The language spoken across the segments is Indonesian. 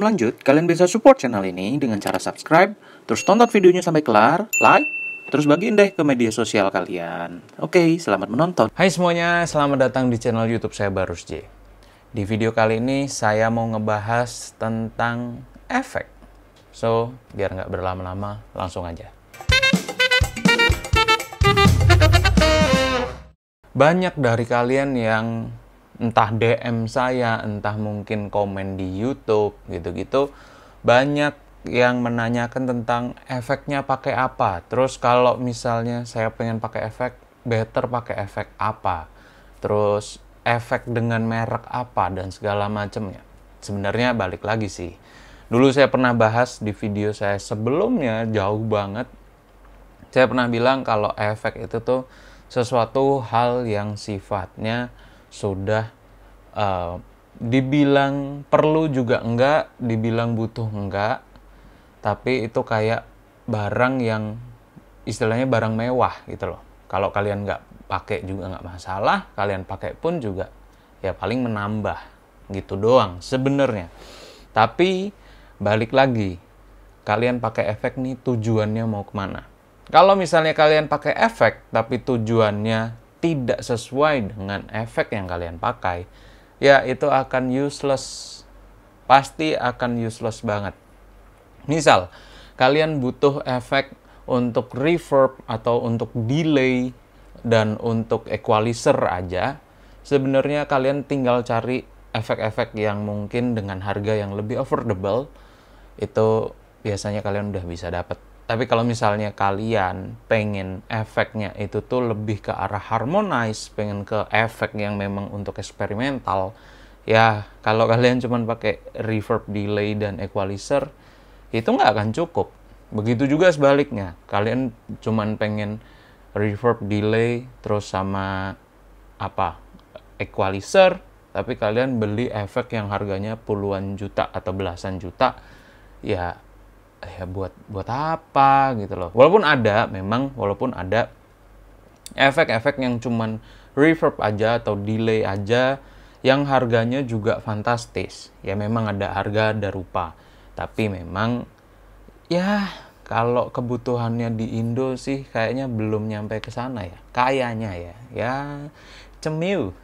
Sebelum lanjut, kalian bisa support channel ini dengan cara subscribe, terus tonton videonya sampai kelar, like, terus bagiin deh ke media sosial kalian. Oke, selamat menonton. Hai semuanya, selamat datang di channel YouTube saya Barus J. Di video kali ini saya mau ngebahas tentang efek. So, biar nggak berlama-lama, langsung aja. Banyak dari kalian yang entah DM saya, entah mungkin komen di YouTube gitu-gitu, banyak yang menanyakan tentang efeknya pakai apa. Terus kalau misalnya saya pengen pakai efek, better pakai efek apa. Terus efek dengan merek apa dan segala macamnya. Sebenarnya balik lagi sih. Dulu saya pernah bahas di video saya sebelumnya jauh banget. Saya pernah bilang kalau efek itu tuh sesuatu hal yang sifatnya sudah uh, dibilang perlu juga enggak, dibilang butuh enggak, tapi itu kayak barang yang istilahnya barang mewah gitu loh. Kalau kalian enggak pakai juga enggak masalah, kalian pakai pun juga ya paling menambah gitu doang sebenarnya. Tapi balik lagi, kalian pakai efek nih tujuannya mau kemana? Kalau misalnya kalian pakai efek tapi tujuannya tidak sesuai dengan efek yang kalian pakai, ya itu akan useless. Pasti akan useless banget. Misal, kalian butuh efek untuk reverb atau untuk delay dan untuk equalizer aja, sebenarnya kalian tinggal cari efek-efek yang mungkin dengan harga yang lebih affordable itu biasanya kalian udah bisa dapat tapi kalau misalnya kalian pengen efeknya itu tuh lebih ke arah harmonize, pengen ke efek yang memang untuk eksperimental, ya kalau kalian cuma pakai reverb delay dan equalizer, itu nggak akan cukup. Begitu juga sebaliknya, kalian cuma pengen reverb delay terus sama apa equalizer, tapi kalian beli efek yang harganya puluhan juta atau belasan juta, ya ya buat buat apa gitu loh walaupun ada memang walaupun ada efek-efek yang cuman reverb aja atau delay aja yang harganya juga fantastis ya memang ada harga ada rupa tapi memang ya kalau kebutuhannya di Indo sih kayaknya belum nyampe ke sana ya. Kayaknya ya. Ya cemil.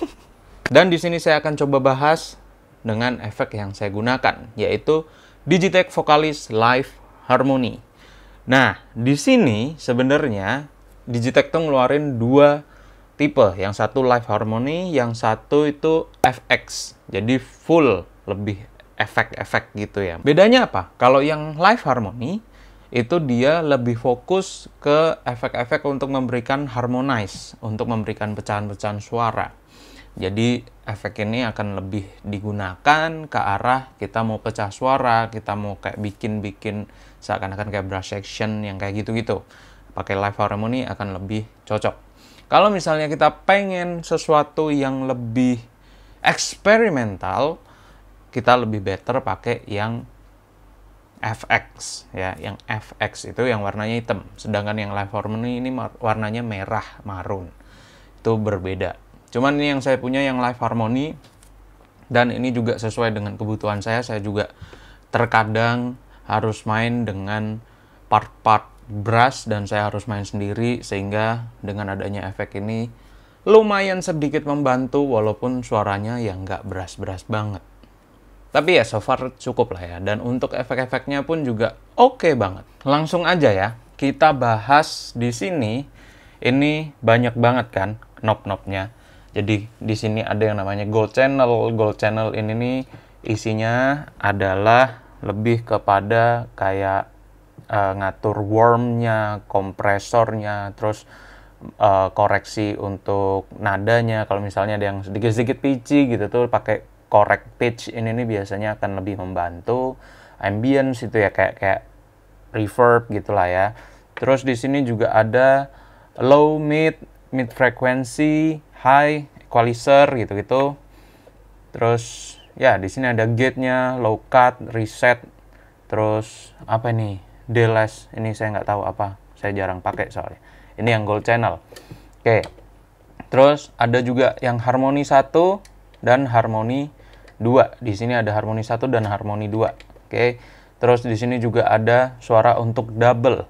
Dan di sini saya akan coba bahas dengan efek yang saya gunakan yaitu Digitech Vokalis Live Harmony. Nah, di sini sebenarnya Digitech tuh ngeluarin dua tipe. Yang satu Live Harmony, yang satu itu FX. Jadi full, lebih efek-efek gitu ya. Bedanya apa? Kalau yang Live Harmony, itu dia lebih fokus ke efek-efek untuk memberikan harmonize, untuk memberikan pecahan-pecahan suara. Jadi efek ini akan lebih digunakan ke arah kita mau pecah suara, kita mau kayak bikin-bikin seakan-akan kayak brush section yang kayak gitu-gitu. Pakai live harmony akan lebih cocok. Kalau misalnya kita pengen sesuatu yang lebih eksperimental, kita lebih better pakai yang FX ya, yang FX itu yang warnanya hitam, sedangkan yang live harmony ini warnanya merah marun. Itu berbeda Cuman ini yang saya punya yang Live Harmony dan ini juga sesuai dengan kebutuhan saya. Saya juga terkadang harus main dengan part-part brass dan saya harus main sendiri sehingga dengan adanya efek ini lumayan sedikit membantu walaupun suaranya yang nggak beras-beras banget. Tapi ya so far cukup lah ya dan untuk efek-efeknya pun juga oke okay banget. Langsung aja ya kita bahas di sini ini banyak banget kan knob-knobnya jadi di sini ada yang namanya gold channel. Gold channel ini nih isinya adalah lebih kepada kayak uh, ngatur warmnya, kompresornya, terus uh, koreksi untuk nadanya. Kalau misalnya ada yang sedikit-sedikit pitchy gitu tuh pakai correct pitch ini nih biasanya akan lebih membantu ambience itu ya kayak kayak reverb gitulah ya. Terus di sini juga ada low mid, mid frequency, high, equalizer gitu-gitu. Terus ya di sini ada gate-nya, low cut, reset. Terus apa ini? Deless. Ini saya nggak tahu apa. Saya jarang pakai soalnya. Ini yang gold channel. Oke. Terus ada juga yang harmoni satu dan harmoni dua. Di sini ada harmoni satu dan harmoni dua. Oke. Terus di sini juga ada suara untuk double.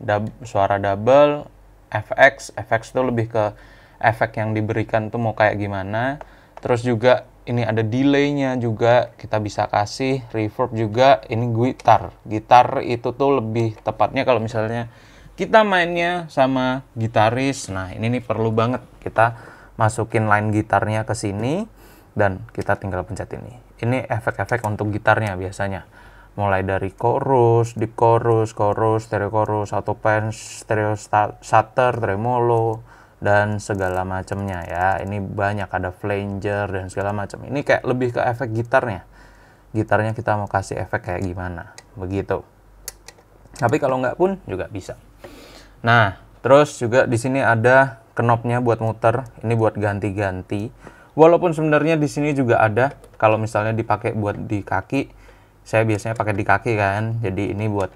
Dab, suara double, FX, FX itu lebih ke efek yang diberikan tuh mau kayak gimana terus juga ini ada delaynya juga kita bisa kasih reverb juga ini gitar gitar itu tuh lebih tepatnya kalau misalnya kita mainnya sama gitaris nah ini nih perlu banget kita masukin line gitarnya ke sini dan kita tinggal pencet ini ini efek-efek untuk gitarnya biasanya mulai dari chorus, deep chorus, chorus, stereo chorus, auto pans, stereo shutter tremolo, dan segala macamnya ya ini banyak ada flanger dan segala macam ini kayak lebih ke efek gitarnya gitarnya kita mau kasih efek kayak gimana begitu tapi kalau nggak pun juga bisa nah terus juga di sini ada knobnya buat muter ini buat ganti-ganti walaupun sebenarnya di sini juga ada kalau misalnya dipakai buat di kaki saya biasanya pakai di kaki kan jadi ini buat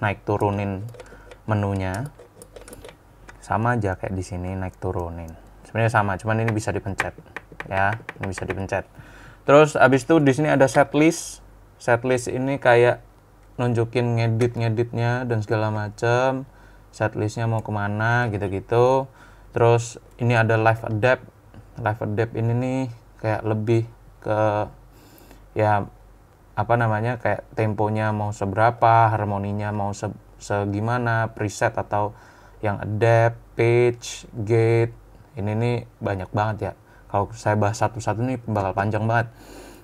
naik turunin menunya sama aja kayak di sini naik turunin sebenarnya sama cuman ini bisa dipencet ya ini bisa dipencet terus abis itu di sini ada setlist setlist ini kayak nunjukin ngedit ngeditnya dan segala macam setlistnya mau kemana gitu-gitu terus ini ada live adapt live adapt ini nih kayak lebih ke ya apa namanya kayak temponya mau seberapa harmoninya mau se segimana preset atau yang adapt, pitch, gate, ini nih banyak banget ya. Kalau saya bahas satu-satu nih bakal panjang banget.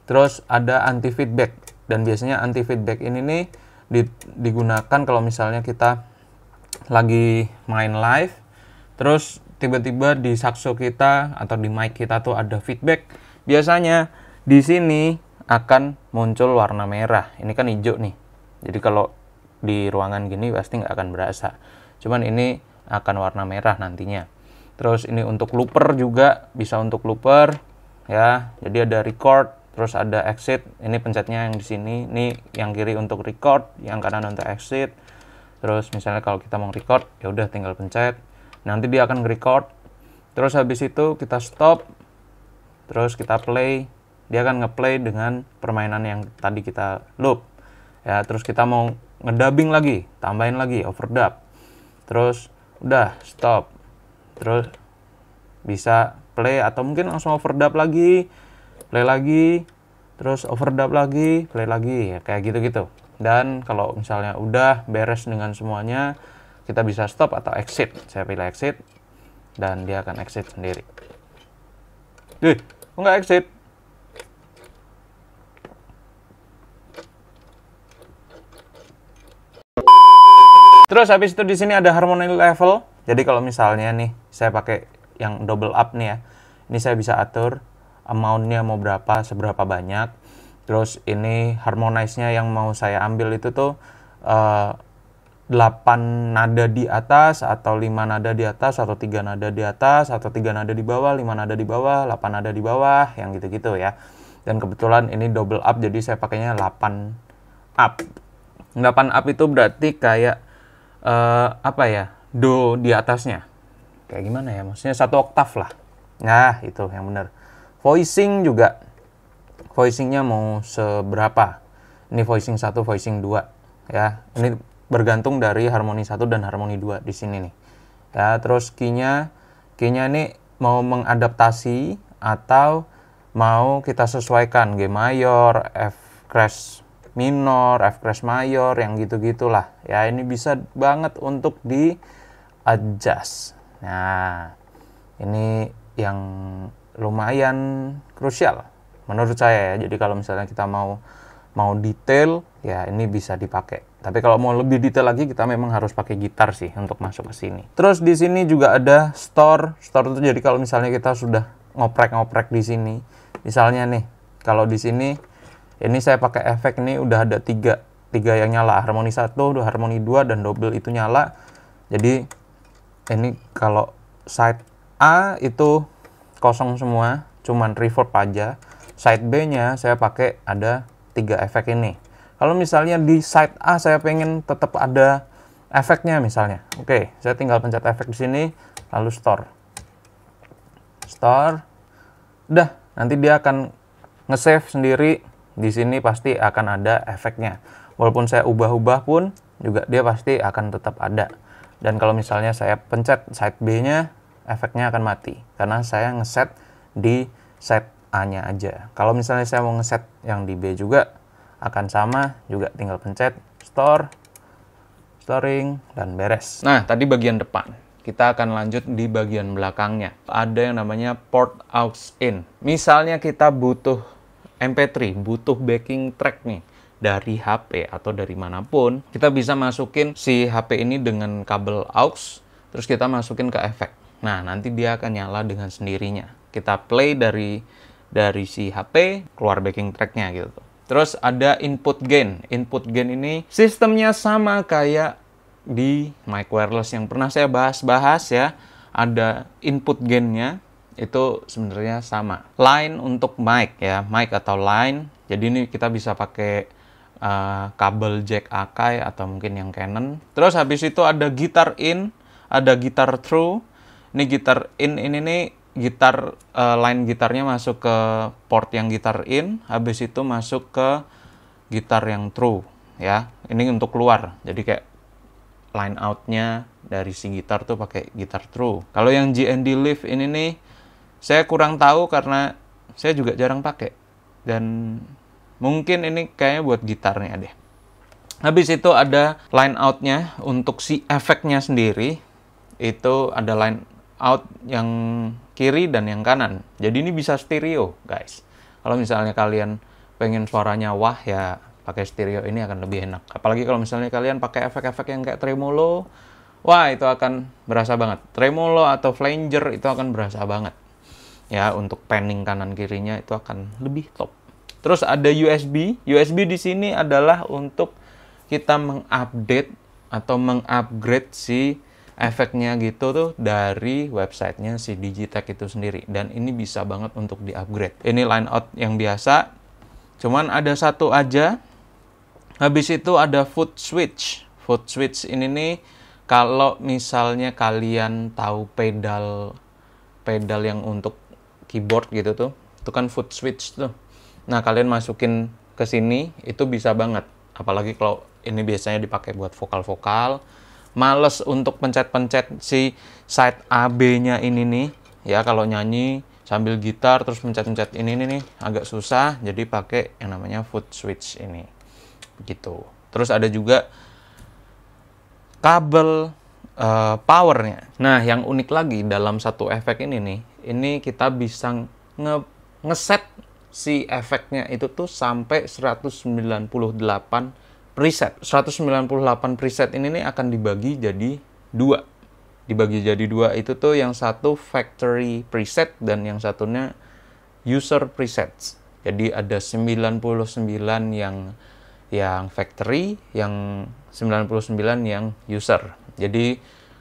Terus ada anti feedback dan biasanya anti feedback ini nih di digunakan kalau misalnya kita lagi main live terus tiba-tiba di sakso kita atau di mic kita tuh ada feedback biasanya di sini akan muncul warna merah ini kan hijau nih jadi kalau di ruangan gini pasti nggak akan berasa cuman ini akan warna merah nantinya terus ini untuk looper juga bisa untuk looper ya jadi ada record terus ada exit ini pencetnya yang di sini ini yang kiri untuk record yang kanan untuk exit terus misalnya kalau kita mau record ya udah tinggal pencet nanti dia akan record terus habis itu kita stop terus kita play dia akan ngeplay dengan permainan yang tadi kita loop ya terus kita mau ngedubbing lagi tambahin lagi overdub terus udah stop terus bisa play atau mungkin langsung overdub lagi play lagi terus overdub lagi play lagi ya kayak gitu-gitu dan kalau misalnya udah beres dengan semuanya kita bisa stop atau exit saya pilih exit dan dia akan exit sendiri Duh, enggak exit Terus habis itu di sini ada harmonic level. Jadi kalau misalnya nih saya pakai yang double up nih ya. Ini saya bisa atur amountnya mau berapa, seberapa banyak. Terus ini harmonize-nya yang mau saya ambil itu tuh uh, eh, 8 nada di atas atau 5 nada di atas atau 3 nada di atas atau 3 nada di bawah, 5 nada di bawah, 8 nada di bawah, yang gitu-gitu ya. Dan kebetulan ini double up jadi saya pakainya 8 up. 8 up itu berarti kayak uh, apa ya do di atasnya kayak gimana ya maksudnya satu oktav lah nah itu yang benar voicing juga voicingnya mau seberapa ini voicing satu voicing dua ya ini bergantung dari harmoni satu dan harmoni dua di sini nih ya terus kinya kinya ini mau mengadaptasi atau mau kita sesuaikan G mayor F crash minor, F crash mayor, yang gitu-gitulah. Ya, ini bisa banget untuk di adjust. Nah, ini yang lumayan krusial menurut saya ya. Jadi kalau misalnya kita mau mau detail, ya ini bisa dipakai. Tapi kalau mau lebih detail lagi kita memang harus pakai gitar sih untuk masuk ke sini. Terus di sini juga ada store. Store itu jadi kalau misalnya kita sudah ngoprek-ngoprek di sini. Misalnya nih, kalau di sini ini saya pakai efek ini udah ada tiga tiga yang nyala harmoni satu dua harmoni dua dan double itu nyala jadi ini kalau side A itu kosong semua cuman reverb aja side B nya saya pakai ada tiga efek ini kalau misalnya di side A saya pengen tetap ada efeknya misalnya oke saya tinggal pencet efek di sini lalu store store udah nanti dia akan nge-save sendiri di sini pasti akan ada efeknya. Walaupun saya ubah-ubah pun juga dia pasti akan tetap ada. Dan kalau misalnya saya pencet side B-nya, efeknya akan mati karena saya ngeset di set A-nya aja. Kalau misalnya saya mau ngeset yang di B juga akan sama, juga tinggal pencet store storing dan beres. Nah, tadi bagian depan kita akan lanjut di bagian belakangnya. Ada yang namanya port aux in. Misalnya kita butuh MP3 butuh backing track nih dari HP atau dari manapun, kita bisa masukin si HP ini dengan kabel aux, terus kita masukin ke efek. Nah, nanti dia akan nyala dengan sendirinya. Kita play dari dari si HP, keluar backing tracknya gitu. Terus ada input gain. Input gain ini sistemnya sama kayak di mic wireless yang pernah saya bahas-bahas ya. Ada input gainnya, itu sebenarnya sama. Line untuk mic ya, mic atau line. Jadi ini kita bisa pakai uh, kabel jack Akai atau mungkin yang Canon. Terus habis itu ada gitar in, ada gitar through. Ini gitar in ini nih gitar uh, line gitarnya masuk ke port yang gitar in, habis itu masuk ke gitar yang through ya. Ini untuk keluar. Jadi kayak line outnya dari si gitar tuh pakai gitar true. Kalau yang GND Live ini nih saya kurang tahu karena saya juga jarang pakai dan mungkin ini kayaknya buat gitarnya deh habis itu ada line outnya untuk si efeknya sendiri itu ada line out yang kiri dan yang kanan jadi ini bisa stereo guys kalau misalnya kalian pengen suaranya wah ya pakai stereo ini akan lebih enak. Apalagi kalau misalnya kalian pakai efek-efek yang kayak tremolo, wah itu akan berasa banget. Tremolo atau flanger itu akan berasa banget ya untuk panning kanan kirinya itu akan lebih top. Terus ada USB. USB di sini adalah untuk kita mengupdate atau mengupgrade si efeknya gitu tuh dari websitenya si Digitech itu sendiri dan ini bisa banget untuk diupgrade. ini line out yang biasa cuman ada satu aja habis itu ada foot switch foot switch ini nih kalau misalnya kalian tahu pedal pedal yang untuk keyboard gitu tuh itu kan foot switch tuh nah kalian masukin ke sini itu bisa banget apalagi kalau ini biasanya dipakai buat vokal-vokal males untuk pencet-pencet si side AB-nya ini nih ya kalau nyanyi sambil gitar terus pencet-pencet ini nih nih agak susah jadi pakai yang namanya foot switch ini gitu terus ada juga kabel uh, powernya nah yang unik lagi dalam satu efek ini nih ini kita bisa nge ngeset si efeknya itu tuh sampai 198 preset. 198 preset ini nih akan dibagi jadi dua. Dibagi jadi dua itu tuh yang satu factory preset dan yang satunya user presets. Jadi ada 99 yang yang factory, yang 99 yang user. Jadi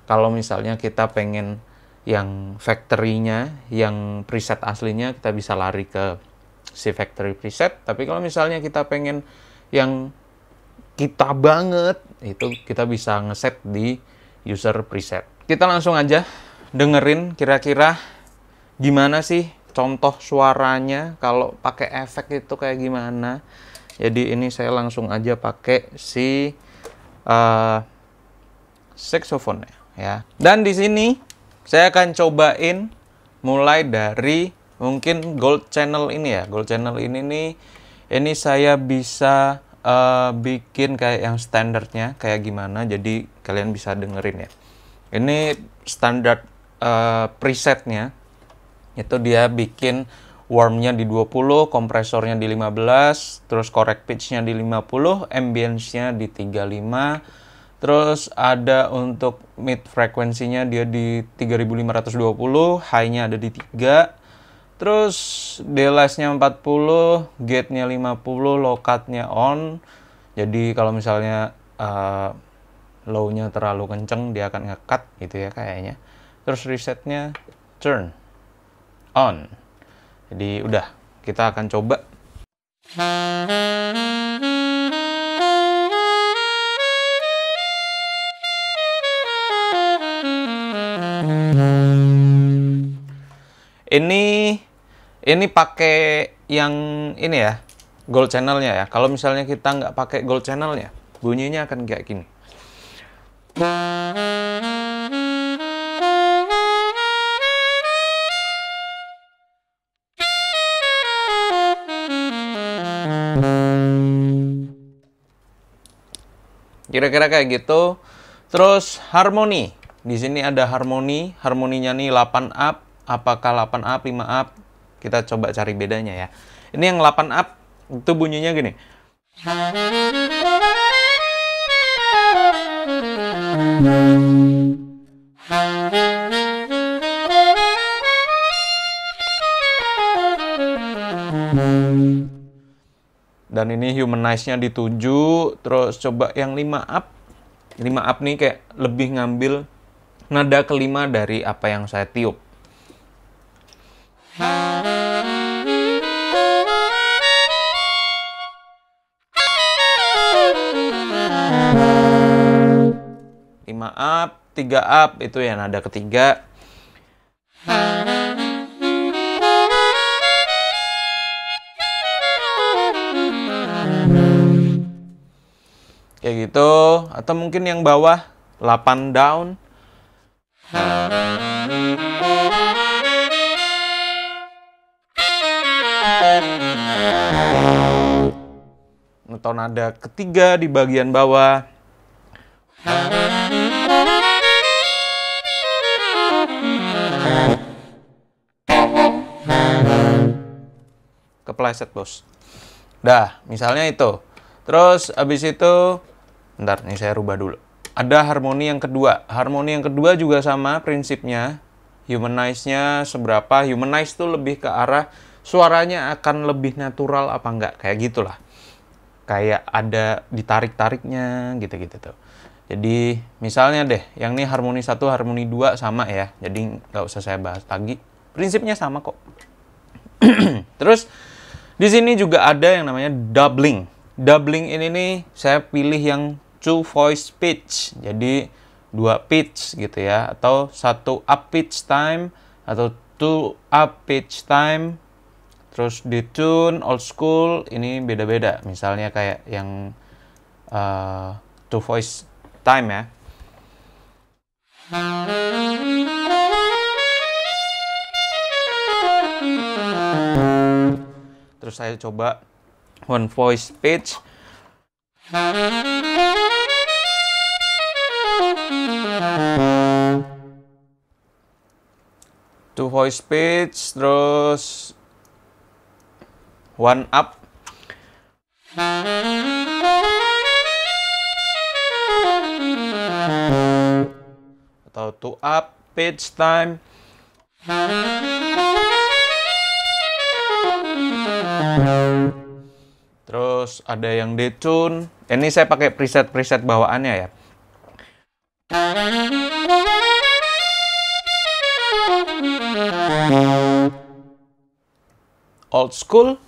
kalau misalnya kita pengen yang factory-nya, yang preset aslinya kita bisa lari ke si factory preset. Tapi kalau misalnya kita pengen yang kita banget, itu kita bisa ngeset di user preset. Kita langsung aja dengerin kira-kira gimana sih contoh suaranya kalau pakai efek itu kayak gimana. Jadi ini saya langsung aja pakai si uh, eh, saxophone ya. Dan di sini saya akan cobain mulai dari mungkin gold channel ini ya. Gold channel ini nih ini saya bisa uh, bikin kayak yang standarnya kayak gimana jadi kalian bisa dengerin ya. Ini standar uh, presetnya itu dia bikin warmnya di 20, kompresornya di 15, terus correct pitchnya di 50, ambience-nya di 35, Terus ada untuk mid frekuensinya dia di 3520, high-nya ada di 3. Terus delay-nya 40, gate-nya 50, low cut-nya on. Jadi kalau misalnya uh, low-nya terlalu kenceng dia akan nge-cut gitu ya kayaknya. Terus reset-nya turn on. Jadi udah, kita akan coba. Ini ini pakai yang ini ya, gold channelnya ya. Kalau misalnya kita nggak pakai gold channelnya, bunyinya akan kayak gini. Kira-kira kayak gitu. Terus harmoni. Di sini ada harmoni, harmoninya nih 8 up, apakah 8 up 5 up kita coba cari bedanya ya ini yang 8 up itu bunyinya gini dan ini humanize-nya di 7 terus coba yang 5 up 5 up nih kayak lebih ngambil nada kelima dari apa yang saya tiup 5 up, 3 up itu ya nada ketiga. Kayak gitu, atau mungkin yang bawah 8 down. atau nah, nada ketiga di bagian bawah Kepleset bos. Dah, misalnya itu. Terus abis itu, ntar nih saya rubah dulu. Ada harmoni yang kedua. Harmoni yang kedua juga sama prinsipnya. Humanize-nya seberapa. Humanize itu lebih ke arah suaranya akan lebih natural apa enggak. Kayak gitulah. Kayak ada ditarik-tariknya gitu-gitu tuh. Jadi misalnya deh, yang ini harmoni satu harmoni dua sama ya. Jadi nggak usah saya bahas lagi. Prinsipnya sama kok. Terus di sini juga ada yang namanya doubling. Doubling ini nih saya pilih yang two voice pitch. Jadi dua pitch gitu ya atau satu up pitch time atau two up pitch time. Terus di tune old school ini beda-beda. Misalnya kayak yang uh, two voice Time ya. Terus saya coba one voice pitch. Two voice pitch, terus one up to up, page time. Terus ada yang detune. Ini saya pakai preset-preset bawaannya ya. Old school.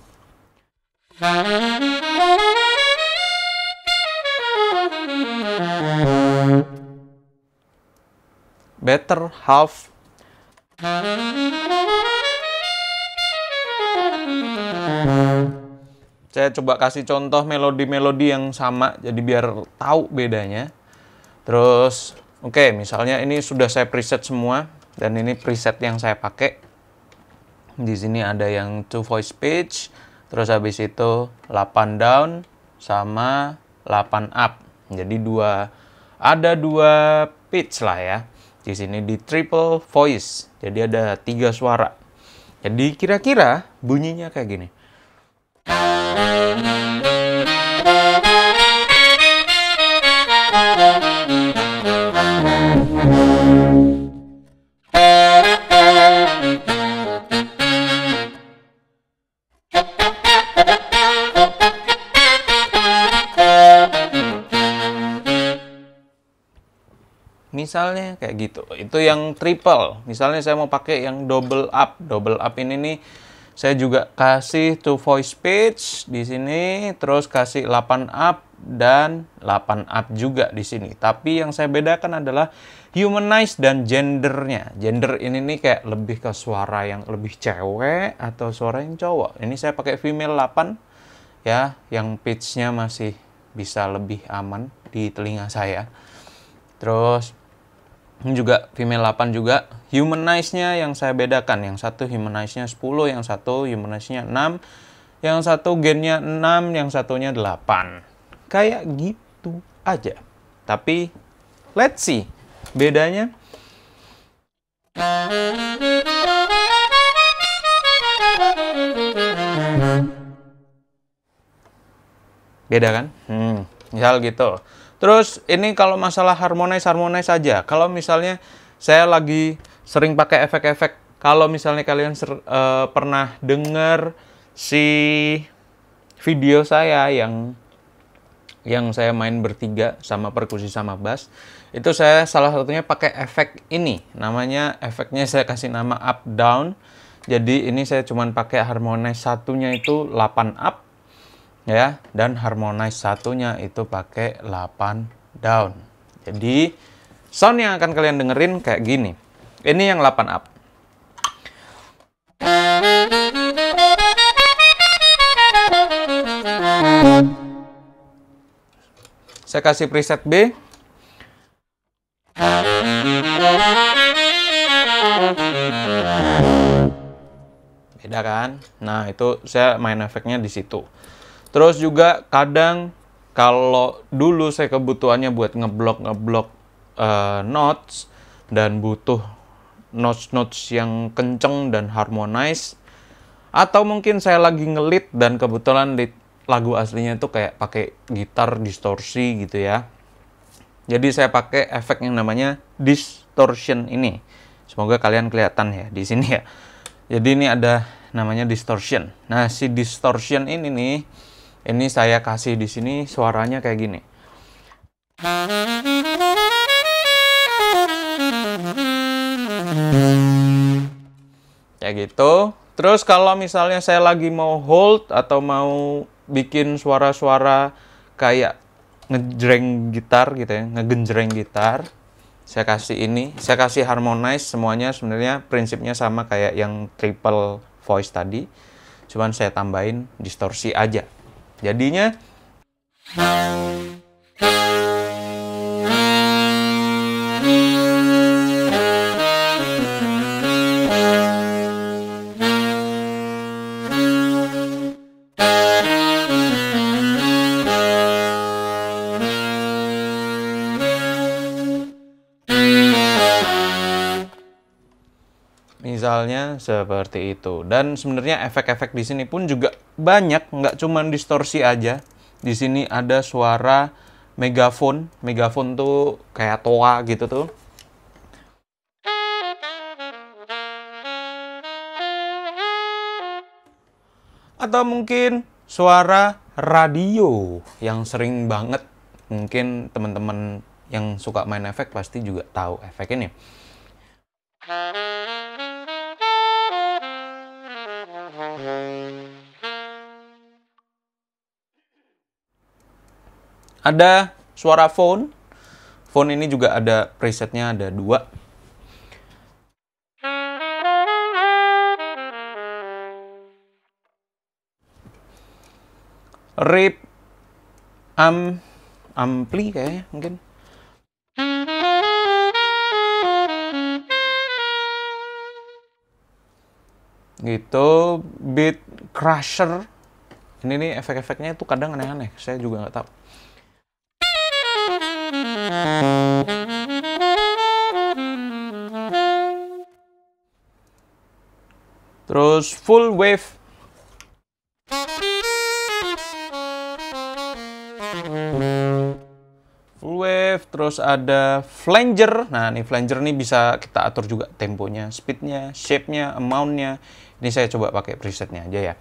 better half saya coba kasih contoh melodi-melodi yang sama jadi biar tahu bedanya terus oke okay, misalnya ini sudah saya preset semua dan ini preset yang saya pakai di sini ada yang two voice pitch terus habis itu 8 down sama 8 up jadi dua ada dua pitch lah ya di sini di triple voice. Jadi ada tiga suara. Jadi kira-kira bunyinya kayak gini. misalnya kayak gitu itu yang triple misalnya saya mau pakai yang double up double up ini nih saya juga kasih to voice pitch di sini terus kasih 8 up dan 8 up juga di sini tapi yang saya bedakan adalah humanize dan gendernya gender ini nih kayak lebih ke suara yang lebih cewek atau suara yang cowok ini saya pakai female 8 ya yang pitchnya masih bisa lebih aman di telinga saya terus ini juga female 8 juga. Humanize-nya yang saya bedakan. Yang satu humanize-nya 10, yang satu humanize-nya 6, yang satu gennya 6, yang satunya 8. Kayak gitu aja. Tapi let's see bedanya. Beda kan? Hmm, misal gitu. Terus ini kalau masalah harmonis harmonis saja. Kalau misalnya saya lagi sering pakai efek-efek. Kalau misalnya kalian ser, uh, pernah dengar si video saya yang yang saya main bertiga sama perkusi sama bass itu saya salah satunya pakai efek ini namanya efeknya saya kasih nama up down jadi ini saya cuman pakai harmonis satunya itu 8 up ya dan harmonize satunya itu pakai 8 down jadi sound yang akan kalian dengerin kayak gini ini yang 8 up saya kasih preset B beda kan nah itu saya main efeknya di situ Terus juga kadang kalau dulu saya kebutuhannya buat ngeblok ngeblok uh, notes dan butuh notes notes yang kenceng dan harmonize atau mungkin saya lagi ngelit dan kebetulan lead lagu aslinya itu kayak pakai gitar distorsi gitu ya jadi saya pakai efek yang namanya distortion ini semoga kalian kelihatan ya di sini ya jadi ini ada namanya distortion nah si distortion ini nih ini saya kasih di sini suaranya kayak gini. Kayak gitu. Terus kalau misalnya saya lagi mau hold atau mau bikin suara-suara kayak ngejreng gitar gitu ya, ngegenjreng gitar. Saya kasih ini, saya kasih harmonize semuanya sebenarnya prinsipnya sama kayak yang triple voice tadi. Cuman saya tambahin distorsi aja. Jadinya Misalnya seperti itu. Dan sebenarnya efek-efek di sini pun juga banyak, nggak cuma distorsi aja. Di sini ada suara megafon. Megafon tuh kayak toa gitu tuh. Atau mungkin suara radio yang sering banget mungkin teman-teman yang suka main efek pasti juga tahu efek ini. Ada suara phone. Phone ini juga ada presetnya, ada dua. Rip am ampli kayaknya mungkin. gitu beat crusher ini nih efek-efeknya itu kadang aneh-aneh saya juga nggak tahu terus full wave terus ada flanger nah ini flanger ini bisa kita atur juga temponya speednya shape-nya amount-nya ini saya coba pakai presetnya aja ya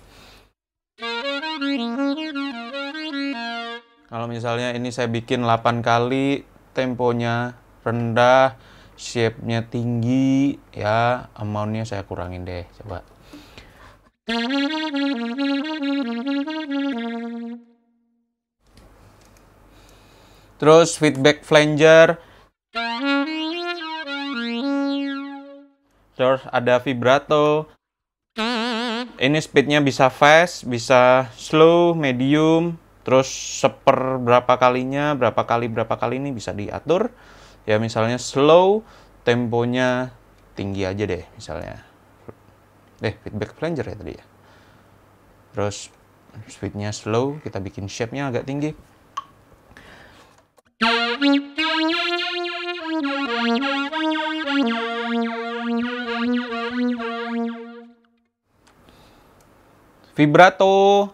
kalau misalnya ini saya bikin 8 kali temponya rendah shape-nya tinggi ya amount-nya saya kurangin deh coba terus feedback flanger, terus ada vibrato. Ini speednya bisa fast, bisa slow, medium, terus seper berapa kalinya, berapa kali berapa kali ini bisa diatur. Ya misalnya slow, temponya tinggi aja deh misalnya. deh feedback flanger ya tadi ya. Terus speednya slow, kita bikin shape-nya agak tinggi. Vibrato.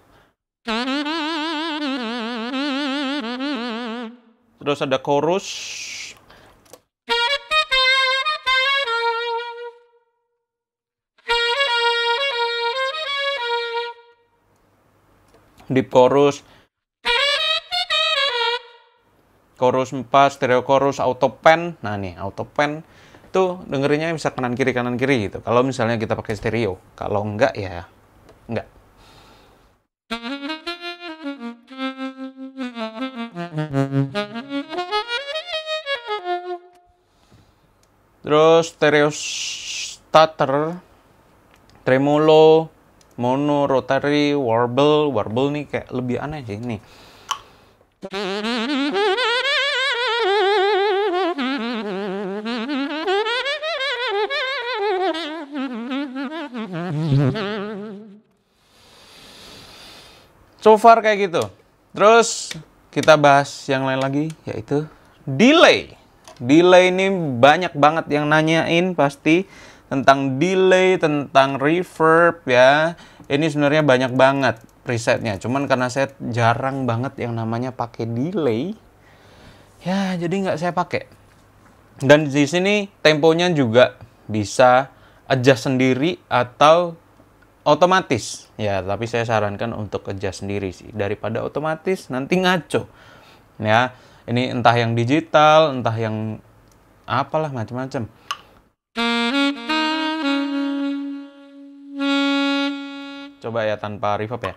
Terus ada chorus. di chorus. chorus 4, stereo chorus, auto pen, Nah nih, auto pan itu dengerinnya bisa kanan kiri kanan kiri gitu. Kalau misalnya kita pakai stereo, kalau enggak ya enggak. Terus stereo starter, tremolo, mono, rotary, warble, warble nih kayak lebih aneh sih nih. So far kayak gitu. Terus kita bahas yang lain lagi yaitu delay. Delay ini banyak banget yang nanyain pasti tentang delay, tentang reverb ya. Ini sebenarnya banyak banget presetnya. Cuman karena saya jarang banget yang namanya pakai delay, ya jadi nggak saya pakai. Dan di sini temponya juga bisa adjust sendiri atau otomatis ya tapi saya sarankan untuk kerja sendiri sih daripada otomatis nanti ngaco ya ini entah yang digital entah yang apalah macam-macam coba ya tanpa reverb ya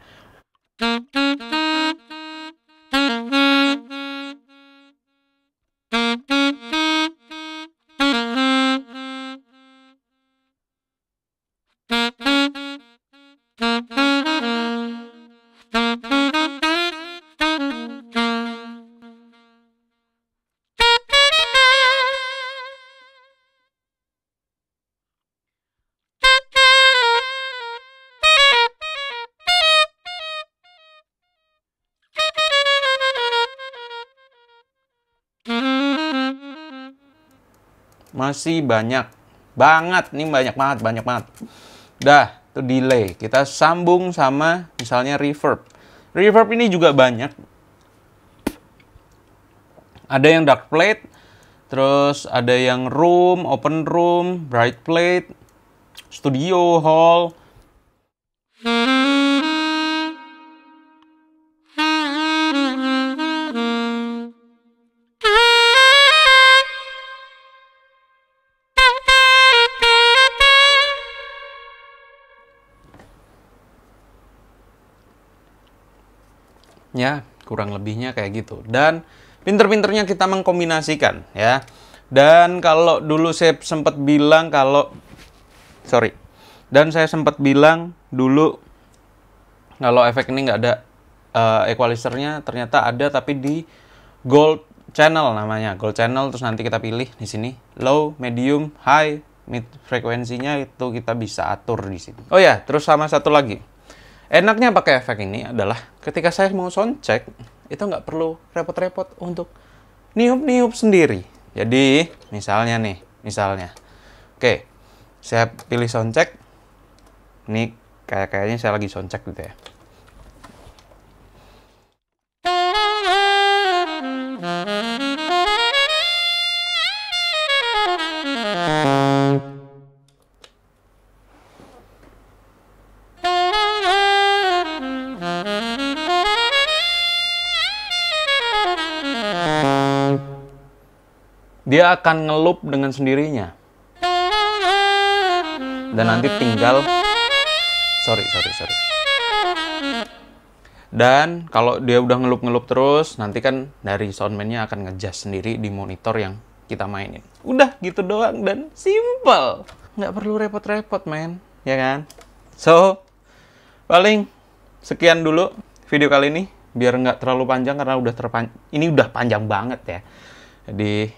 masih banyak banget nih banyak banget banyak banget dah itu delay kita sambung sama misalnya reverb reverb ini juga banyak ada yang dark plate terus ada yang room open room bright plate studio hall kurang lebihnya kayak gitu dan pinter-pinternya kita mengkombinasikan ya dan kalau dulu saya sempat bilang kalau sorry dan saya sempat bilang dulu kalau efek ini nggak ada uh, equalizernya ternyata ada tapi di gold channel namanya gold channel terus nanti kita pilih di sini low medium high mid frekuensinya itu kita bisa atur di sini oh ya terus sama satu lagi Enaknya pakai efek ini adalah ketika saya mau sound check, itu nggak perlu repot-repot untuk niup-niup sendiri. Jadi, misalnya nih, misalnya. Oke, saya pilih sound check. Ini kayak kayaknya saya lagi sound check gitu ya. Thank you. dia akan ngelup dengan sendirinya. Dan nanti tinggal sorry, sorry, sorry. Dan kalau dia udah ngelup-ngelup terus, nanti kan dari soundman-nya akan ngejazz sendiri di monitor yang kita mainin. Udah gitu doang dan simple. Nggak perlu repot-repot, men. Ya kan? So, paling sekian dulu video kali ini. Biar nggak terlalu panjang karena udah terpan ini udah panjang banget ya. Jadi,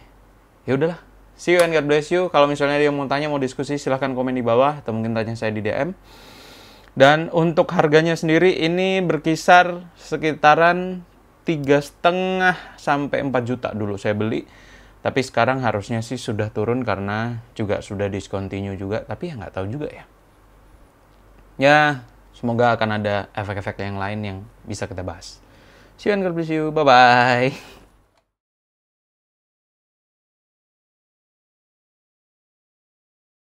ya udahlah see you and God bless you kalau misalnya dia mau tanya mau diskusi silahkan komen di bawah atau mungkin tanya saya di DM dan untuk harganya sendiri ini berkisar sekitaran tiga setengah sampai 4 juta dulu saya beli tapi sekarang harusnya sih sudah turun karena juga sudah discontinue juga tapi ya nggak tahu juga ya ya semoga akan ada efek-efek yang lain yang bisa kita bahas see you and God bless you bye bye